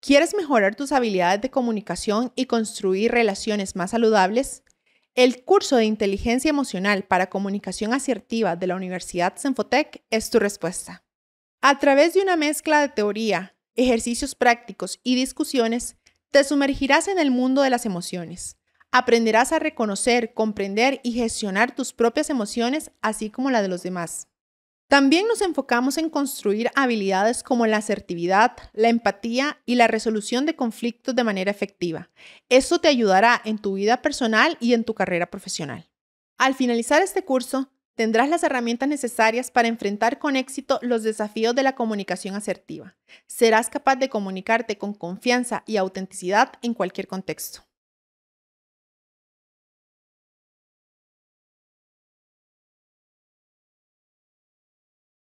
¿Quieres mejorar tus habilidades de comunicación y construir relaciones más saludables? El curso de Inteligencia Emocional para Comunicación Asertiva de la Universidad Senfotec es tu respuesta. A través de una mezcla de teoría, ejercicios prácticos y discusiones, te sumergirás en el mundo de las emociones. Aprenderás a reconocer, comprender y gestionar tus propias emociones, así como la de los demás. También nos enfocamos en construir habilidades como la asertividad, la empatía y la resolución de conflictos de manera efectiva. Esto te ayudará en tu vida personal y en tu carrera profesional. Al finalizar este curso, tendrás las herramientas necesarias para enfrentar con éxito los desafíos de la comunicación asertiva. Serás capaz de comunicarte con confianza y autenticidad en cualquier contexto.